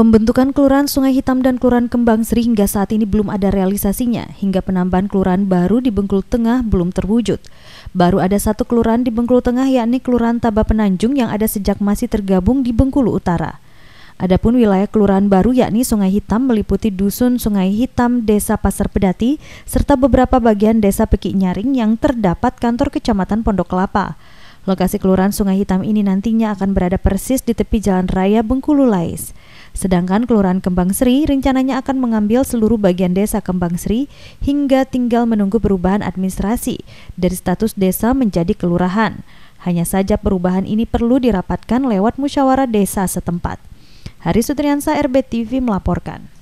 Pembentukan Kelurahan Sungai Hitam dan Kelurahan Kembang Sri hingga saat ini belum ada realisasinya, hingga penambahan kelurahan baru di Bengkulu Tengah belum terwujud. Baru ada satu kelurahan di Bengkulu Tengah yakni Kelurahan Taba Penanjung yang ada sejak masih tergabung di Bengkulu Utara. Adapun wilayah kelurahan baru yakni Sungai Hitam meliputi dusun Sungai Hitam, Desa Pasar Pedati, serta beberapa bagian Desa Peki Nyaring yang terdapat kantor Kecamatan Pondok Kelapa. Lokasi kelurahan Sungai Hitam ini nantinya akan berada persis di tepi jalan raya Bengkulu Lais. Sedangkan Kelurahan Kembang Sri rencananya akan mengambil seluruh bagian desa Kembang Sri hingga tinggal menunggu perubahan administrasi dari status desa menjadi kelurahan. Hanya saja perubahan ini perlu dirapatkan lewat musyawarah desa setempat. Hari Sutriansa RBTV melaporkan.